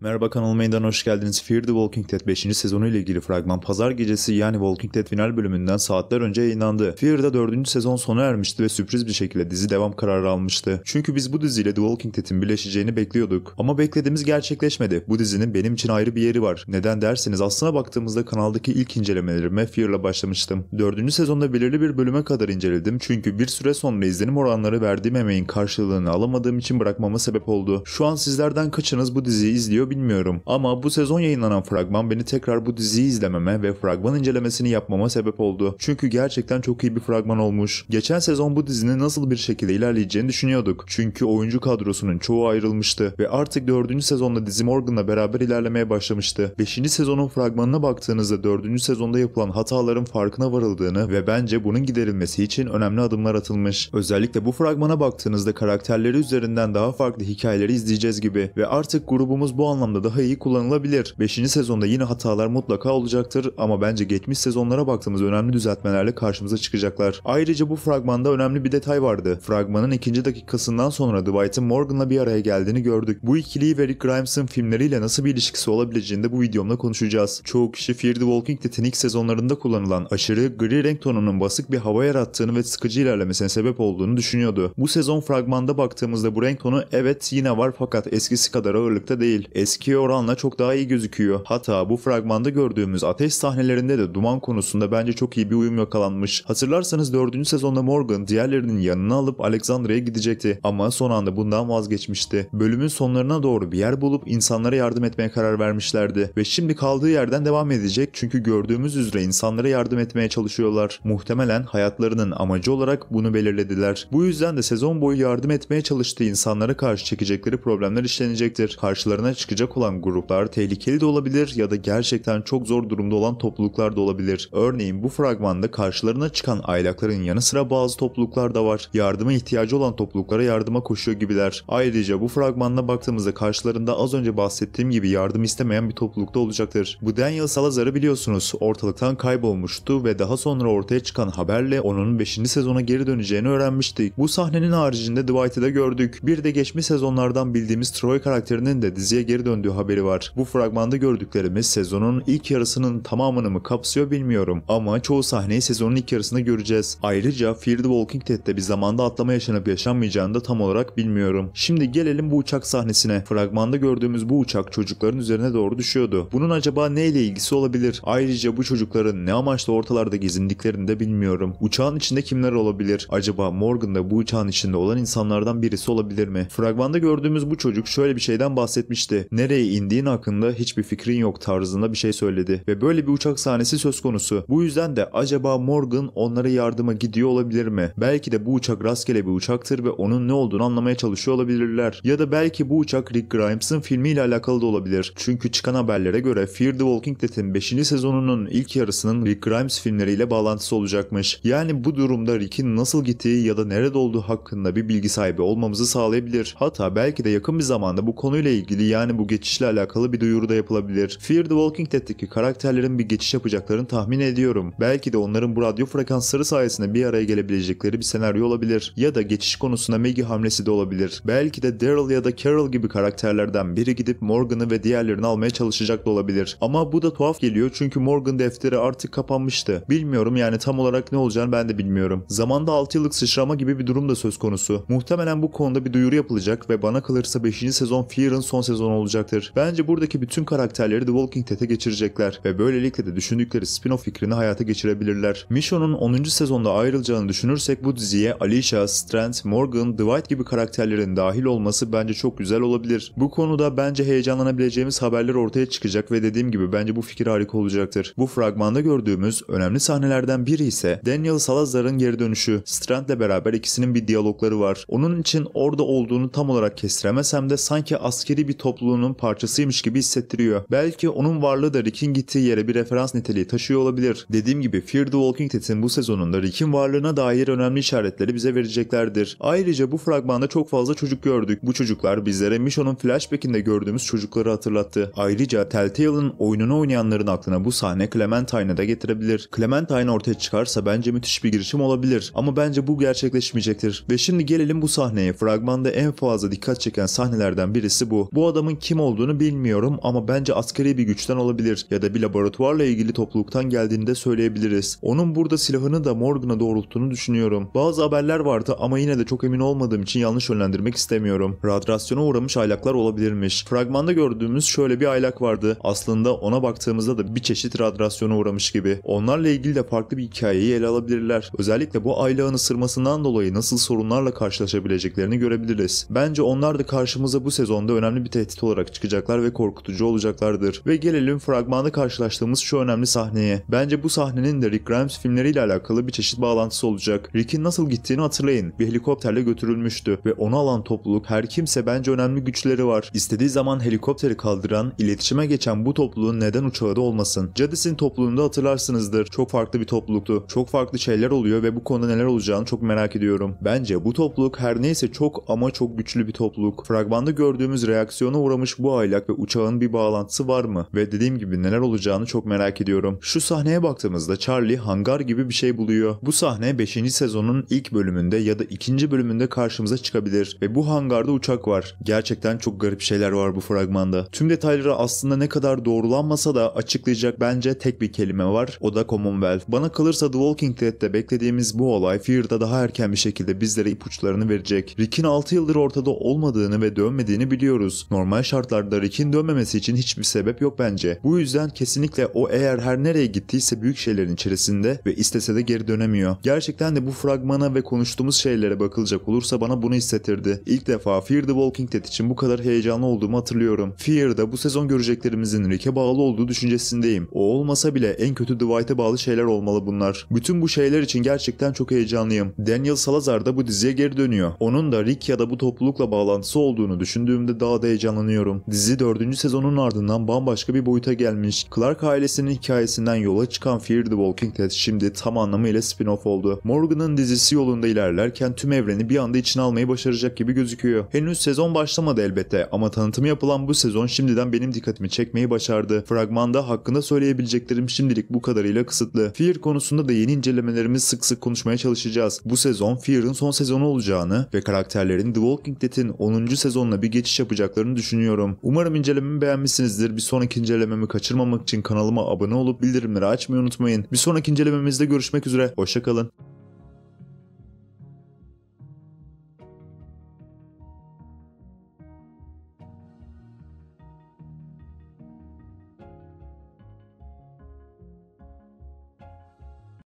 Merhaba kanal meydan hoş geldiniz. Fear the Walking Dead 5. sezonu ile ilgili fragman pazar gecesi yani Walking Dead final bölümünden saatler önce yayınlandı. Fear'da 4. sezon sona ermişti ve sürpriz bir şekilde dizi devam kararı almıştı. Çünkü biz bu diziyle The Walking Dead'in birleşeceğini bekliyorduk. Ama beklediğimiz gerçekleşmedi. Bu dizinin benim için ayrı bir yeri var. Neden derseniz aslına baktığımızda kanaldaki ilk incelemelerime Fear'la başlamıştım. 4. sezonda belirli bir bölüme kadar inceledim çünkü bir süre sonra izlenim oranları verdiğim emeğin karşılığını alamadığım için bırakmama sebep oldu. Şu an sizlerden kaçınız bu diziyi izliyor bilmiyorum. Ama bu sezon yayınlanan fragman beni tekrar bu diziyi izlememe ve fragman incelemesini yapmama sebep oldu. Çünkü gerçekten çok iyi bir fragman olmuş. Geçen sezon bu dizinin nasıl bir şekilde ilerleyeceğini düşünüyorduk. Çünkü oyuncu kadrosunun çoğu ayrılmıştı ve artık 4. sezonda dizi Morgan'la beraber ilerlemeye başlamıştı. 5. sezonun fragmanına baktığınızda 4. sezonda yapılan hataların farkına varıldığını ve bence bunun giderilmesi için önemli adımlar atılmış. Özellikle bu fragmana baktığınızda karakterleri üzerinden daha farklı hikayeleri izleyeceğiz gibi ve artık grubumuz bu anlamda anlamda daha iyi kullanılabilir. 5. sezonda yine hatalar mutlaka olacaktır ama bence geçmiş sezonlara baktığımız önemli düzeltmelerle karşımıza çıkacaklar. Ayrıca bu fragmanda önemli bir detay vardı. Fragmanın ikinci dakikasından sonra Dwight'ın Morgan'la bir araya geldiğini gördük. Bu ikiliyi ve Rick Grimes'ın filmleriyle nasıl bir ilişkisi olabileceğini de bu videomda konuşacağız. Çoğu kişi Fear the Walking Dead'in ilk sezonlarında kullanılan aşırı gri renk tonunun basık bir hava yarattığını ve sıkıcı ilerlemesine sebep olduğunu düşünüyordu. Bu sezon fragmanda baktığımızda bu renk tonu evet yine var fakat eskisi kadar ağırlıkta değil. Eski Eski oranla çok daha iyi gözüküyor. Hatta bu fragmanda gördüğümüz ateş sahnelerinde de duman konusunda bence çok iyi bir uyum yakalanmış. Hatırlarsanız 4. sezonda Morgan diğerlerinin yanına alıp Alexandra'ya gidecekti ama son anda bundan vazgeçmişti. Bölümün sonlarına doğru bir yer bulup insanlara yardım etmeye karar vermişlerdi ve şimdi kaldığı yerden devam edecek çünkü gördüğümüz üzere insanlara yardım etmeye çalışıyorlar. Muhtemelen hayatlarının amacı olarak bunu belirlediler. Bu yüzden de sezon boyu yardım etmeye çalıştığı insanlara karşı çekecekleri problemler işlenecektir. Karşılarına çıkacak çıkacak olan gruplar tehlikeli de olabilir ya da gerçekten çok zor durumda olan topluluklar da olabilir. Örneğin bu fragmanda karşılarına çıkan aylakların yanı sıra bazı topluluklar da var. Yardıma ihtiyacı olan topluluklara yardıma koşuyor gibiler. Ayrıca bu fragmanda baktığımızda karşılarında az önce bahsettiğim gibi yardım istemeyen bir toplulukta olacaktır. Bu Daniel Salazar'ı biliyorsunuz ortalıktan kaybolmuştu ve daha sonra ortaya çıkan haberle onun 5. sezona geri döneceğini öğrenmiştik. Bu sahnenin haricinde Dwight'ı da gördük. Bir de geçmiş sezonlardan bildiğimiz Troy karakterinin de diziye geri döndüğü haberi var. Bu fragmanda gördüklerimiz sezonun ilk yarısının tamamını mı kapsıyor bilmiyorum ama çoğu sahneyi sezonun ilk yarısında göreceğiz. Ayrıca Fear the Walking Dead'de bir zamanda atlama yaşanıp yaşanmayacağını da tam olarak bilmiyorum. Şimdi gelelim bu uçak sahnesine. Fragmanda gördüğümüz bu uçak çocukların üzerine doğru düşüyordu. Bunun acaba neyle ilgisi olabilir? Ayrıca bu çocukların ne amaçla ortalarda gezindiklerini de bilmiyorum. Uçağın içinde kimler olabilir? Acaba Morgan da bu uçağın içinde olan insanlardan birisi olabilir mi? Fragmanda gördüğümüz bu çocuk şöyle bir şeyden bahsetmişti nereye indiğin hakkında hiçbir fikrin yok tarzında bir şey söyledi ve böyle bir uçak sahnesi söz konusu. Bu yüzden de acaba Morgan onlara yardıma gidiyor olabilir mi? Belki de bu uçak rastgele bir uçaktır ve onun ne olduğunu anlamaya çalışıyor olabilirler. Ya da belki bu uçak Rick Grimes'ın filmiyle alakalı da olabilir. Çünkü çıkan haberlere göre Fear the Walking Dead'in 5. sezonunun ilk yarısının Rick Grimes filmleriyle bağlantısı olacakmış. Yani bu durumda Rick'in nasıl gittiği ya da nerede olduğu hakkında bir bilgi sahibi olmamızı sağlayabilir. Hatta belki de yakın bir zamanda bu konuyla ilgili yani bu geçişle alakalı bir duyuru da yapılabilir. Fear the Walking Dead'deki karakterlerin bir geçiş yapacaklarını tahmin ediyorum. Belki de onların bu radyo frekansları sayesinde bir araya gelebilecekleri bir senaryo olabilir. Ya da geçiş konusunda Maggie hamlesi de olabilir. Belki de Daryl ya da Carol gibi karakterlerden biri gidip Morgan'ı ve diğerlerini almaya çalışacak da olabilir. Ama bu da tuhaf geliyor çünkü Morgan defteri artık kapanmıştı. Bilmiyorum yani tam olarak ne olacağını ben de bilmiyorum. Zamanda 6 yıllık sıçrama gibi bir durum da söz konusu. Muhtemelen bu konuda bir duyuru yapılacak ve bana kalırsa 5. sezon Fear'ın son sezonu olacak olacaktır. Bence buradaki bütün karakterleri The Walking Dead'e geçirecekler ve böylelikle de düşündükleri spin-off fikrini hayata geçirebilirler. Misho'nun 10. sezonda ayrılacağını düşünürsek bu diziye Alicia, Strand, Morgan, Dwight gibi karakterlerin dahil olması bence çok güzel olabilir. Bu konuda bence heyecanlanabileceğimiz haberler ortaya çıkacak ve dediğim gibi bence bu fikir harika olacaktır. Bu fragmanda gördüğümüz önemli sahnelerden biri ise Daniel Salazar'ın geri dönüşü. Strand'le beraber ikisinin bir diyalogları var. Onun için orada olduğunu tam olarak kestiremesem de sanki askeri bir topluluğun yolunun parçasıymış gibi hissettiriyor. Belki onun varlığı da Rick'in gittiği yere bir referans niteliği taşıyor olabilir. Dediğim gibi Fear the Walking Dead'in bu sezonunda Rick'in varlığına dair önemli işaretleri bize vereceklerdir. Ayrıca bu fragmanda çok fazla çocuk gördük. Bu çocuklar bizlere Michon'un flashback'inde gördüğümüz çocukları hatırlattı. Ayrıca Telltale'ın oyununu oynayanların aklına bu sahne Clementine'ı da getirebilir. Clementine ortaya çıkarsa bence müthiş bir girişim olabilir ama bence bu gerçekleşmeyecektir. Ve şimdi gelelim bu sahneye. Fragmanda en fazla dikkat çeken sahnelerden birisi bu. Bu adamın kim olduğunu bilmiyorum ama bence askeri bir güçten olabilir ya da bir laboratuvarla ilgili topluluktan geldiğini de söyleyebiliriz. Onun burada silahını da Morgan'a doğrulttuğunu düşünüyorum. Bazı haberler vardı ama yine de çok emin olmadığım için yanlış yönlendirmek istemiyorum. Radyasyona uğramış aylaklar olabilirmiş. Fragmanda gördüğümüz şöyle bir aylak vardı. Aslında ona baktığımızda da bir çeşit radyasyona uğramış gibi. Onlarla ilgili de farklı bir hikayeyi ele alabilirler. Özellikle bu aylağın ısırmasından dolayı nasıl sorunlarla karşılaşabileceklerini görebiliriz. Bence onlar da karşımıza bu sezonda önemli bir tehdit olarak olarak çıkacaklar ve korkutucu olacaklardır. Ve gelelim fragmanda karşılaştığımız şu önemli sahneye. Bence bu sahnenin de Rick Grimes filmleriyle alakalı bir çeşit bağlantısı olacak. Rick'in nasıl gittiğini hatırlayın. Bir helikopterle götürülmüştü ve onu alan topluluk her kimse bence önemli güçleri var. İstediği zaman helikopteri kaldıran, iletişime geçen bu topluluğun neden uçağı da olmasın. Jadis'in topluluğunda hatırlarsınızdır. Çok farklı bir topluluktu. Çok farklı şeyler oluyor ve bu konuda neler olacağını çok merak ediyorum. Bence bu topluluk her neyse çok ama çok güçlü bir topluluk. Fragmanda gördüğümüz reaksiyona uğramış olmuş bu aylak ve uçağın bir bağlantısı var mı? Ve dediğim gibi neler olacağını çok merak ediyorum. Şu sahneye baktığımızda Charlie hangar gibi bir şey buluyor. Bu sahne 5. sezonun ilk bölümünde ya da 2. bölümünde karşımıza çıkabilir. Ve bu hangarda uçak var. Gerçekten çok garip şeyler var bu fragmanda. Tüm detayları aslında ne kadar doğrulanmasa da açıklayacak bence tek bir kelime var. O da Commonwealth. Bana kalırsa The Walking Dead'de beklediğimiz bu olay Fear'da daha erken bir şekilde bizlere ipuçlarını verecek. Rick'in 6 yıldır ortada olmadığını ve dönmediğini biliyoruz. Normal şart şartlarda Rick'in dönmemesi için hiçbir sebep yok bence. Bu yüzden kesinlikle o eğer her nereye gittiyse büyük şeylerin içerisinde ve istese de geri dönemiyor. Gerçekten de bu fragmana ve konuştuğumuz şeylere bakılacak olursa bana bunu hissettirdi. İlk defa Fear the Walking Dead için bu kadar heyecanlı olduğumu hatırlıyorum. Fear'da bu sezon göreceklerimizin Rick'e bağlı olduğu düşüncesindeyim. O olmasa bile en kötü Dwight'e bağlı şeyler olmalı bunlar. Bütün bu şeyler için gerçekten çok heyecanlıyım. Daniel Salazar da bu diziye geri dönüyor. Onun da Rick ya da bu toplulukla bağlantısı olduğunu düşündüğümde daha da heyecanlanıyorum düşünüyorum. Dizi 4. sezonun ardından bambaşka bir boyuta gelmiş. Clark ailesinin hikayesinden yola çıkan Fear the Walking Dead şimdi tam anlamıyla spin-off oldu. Morgan'ın dizisi yolunda ilerlerken tüm evreni bir anda içine almayı başaracak gibi gözüküyor. Henüz sezon başlamadı elbette ama tanıtımı yapılan bu sezon şimdiden benim dikkatimi çekmeyi başardı. Fragmanda hakkında söyleyebileceklerim şimdilik bu kadarıyla kısıtlı. Fear konusunda da yeni incelemelerimiz sık sık konuşmaya çalışacağız. Bu sezon Fear'ın son sezonu olacağını ve karakterlerin The Walking Dead'in 10. sezonla bir geçiş yapacaklarını düşünüyorum düşünüyorum. Umarım incelememi beğenmişsinizdir. Bir sonraki incelememi kaçırmamak için kanalıma abone olup bildirimleri açmayı unutmayın. Bir sonraki incelememizde görüşmek üzere. Hoşçakalın.